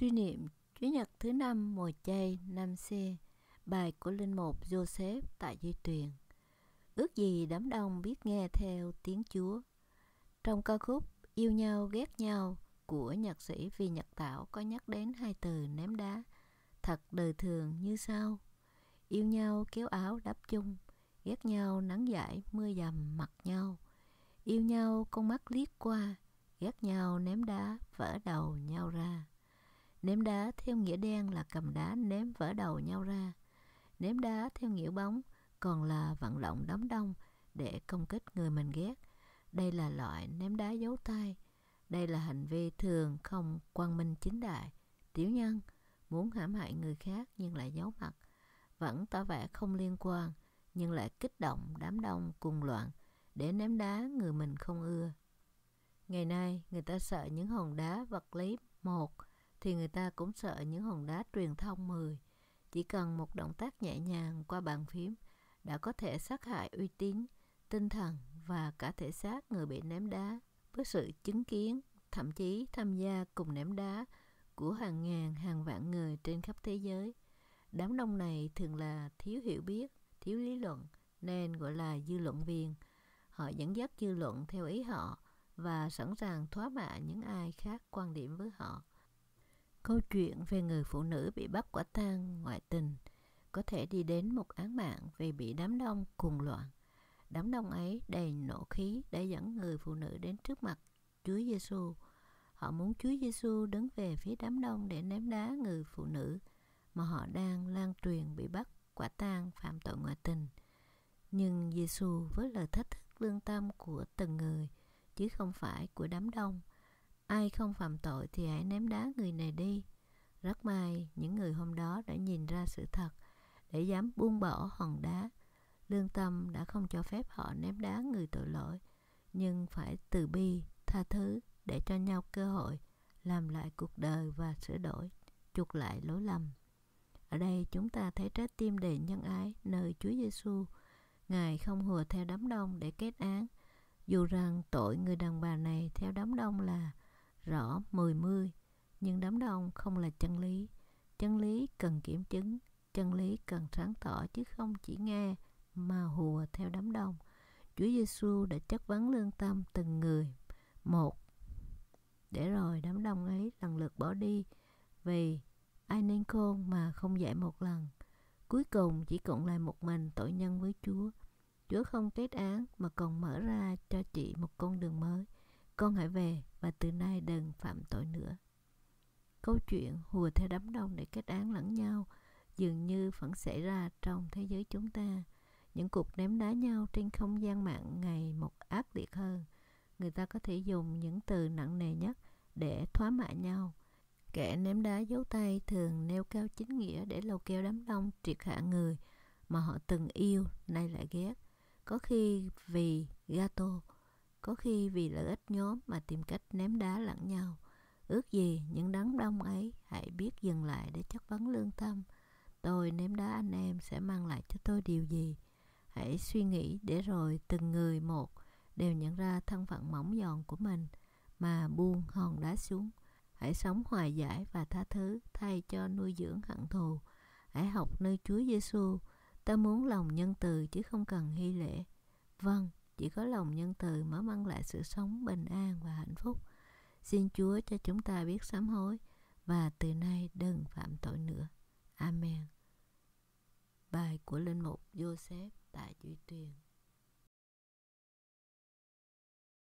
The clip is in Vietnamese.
Suy niệm Chủ nhật thứ năm mùa chay năm c Bài của Linh Mục Joseph tại Duy Tuyền Ước gì đám đông biết nghe theo tiếng Chúa Trong ca khúc Yêu nhau ghét nhau của nhạc sĩ Vì Nhật tảo có nhắc đến hai từ ném đá thật đời thường như sau Yêu nhau kéo áo đắp chung Ghét nhau nắng giải mưa dầm mặt nhau Yêu nhau con mắt liếc qua Ghét nhau ném đá vỡ đầu nhau ra Ném đá theo nghĩa đen là cầm đá ném vỡ đầu nhau ra. Ném đá theo nghĩa bóng còn là vận động đám đông để công kích người mình ghét. Đây là loại ném đá giấu tay. Đây là hành vi thường không quang minh chính đại, tiểu nhân, muốn hãm hại người khác nhưng lại giấu mặt. Vẫn tỏ vẻ không liên quan nhưng lại kích động đám đông cùng loạn để ném đá người mình không ưa. Ngày nay, người ta sợ những hòn đá vật lý một thì người ta cũng sợ những hòn đá truyền thông 10. Chỉ cần một động tác nhẹ nhàng qua bàn phím đã có thể sát hại uy tín, tinh thần và cả thể xác người bị ném đá với sự chứng kiến, thậm chí tham gia cùng ném đá của hàng ngàn hàng vạn người trên khắp thế giới. Đám đông này thường là thiếu hiểu biết, thiếu lý luận nên gọi là dư luận viên. Họ dẫn dắt dư luận theo ý họ và sẵn sàng thóa mạ những ai khác quan điểm với họ. Câu chuyện về người phụ nữ bị bắt quả tang ngoại tình có thể đi đến một án mạng vì bị đám đông cuồng loạn. Đám đông ấy đầy nộ khí đã dẫn người phụ nữ đến trước mặt Chúa Giêsu. Họ muốn Chúa Giêsu đứng về phía đám đông để ném đá người phụ nữ mà họ đang lan truyền bị bắt quả tang phạm tội ngoại tình. Nhưng Giêsu với lời thách thức lương tâm của từng người chứ không phải của đám đông – Ai không phạm tội thì hãy ném đá người này đi. Rất may, những người hôm đó đã nhìn ra sự thật để dám buông bỏ hòn đá. Lương tâm đã không cho phép họ ném đá người tội lỗi, nhưng phải từ bi, tha thứ để cho nhau cơ hội làm lại cuộc đời và sửa đổi, chuộc lại lỗi lầm. Ở đây chúng ta thấy trái tim đầy nhân ái nơi Chúa Giêsu. Ngài không hùa theo đám đông để kết án, dù rằng tội người đàn bà này theo đám đông là rõ mười mươi nhưng đám đông không là chân lý chân lý cần kiểm chứng chân lý cần sáng tỏ chứ không chỉ nghe mà hùa theo đám đông Chúa Giêsu đã chất vấn lương tâm từng người một để rồi đám đông ấy lần lượt bỏ đi vì ai nên khôn mà không dạy một lần cuối cùng chỉ còn lại một mình tội nhân với Chúa Chúa không kết án mà còn mở ra cho chị một con đường mới con hãy về và từ nay đừng phạm tội nữa. Câu chuyện hùa theo đám đông để kết án lẫn nhau dường như vẫn xảy ra trong thế giới chúng ta. Những cuộc ném đá nhau trên không gian mạng ngày một ác liệt hơn. Người ta có thể dùng những từ nặng nề nhất để thoá mạ nhau. Kẻ ném đá dấu tay thường nêu cao chính nghĩa để lầu kêu đám đông triệt hạ người mà họ từng yêu nay lại ghét. Có khi vì gato có khi vì lợi ích nhóm mà tìm cách ném đá lẫn nhau. Ước gì những đám đông ấy hãy biết dừng lại để chất vấn lương tâm. Tôi ném đá anh em sẽ mang lại cho tôi điều gì? Hãy suy nghĩ để rồi từng người một đều nhận ra thân phận mỏng giòn của mình mà buông hòn đá xuống. Hãy sống hòa giải và tha thứ thay cho nuôi dưỡng hận thù. Hãy học nơi Chúa Giêsu. Ta muốn lòng nhân từ chứ không cần hy lễ. Vâng, chỉ có lòng nhân từ mới mang lại sự sống bình an và hạnh phúc. Xin Chúa cho chúng ta biết sám hối và từ nay đừng phạm tội nữa. Amen. Bài của Linh Mục Joseph tại Duy Tuyền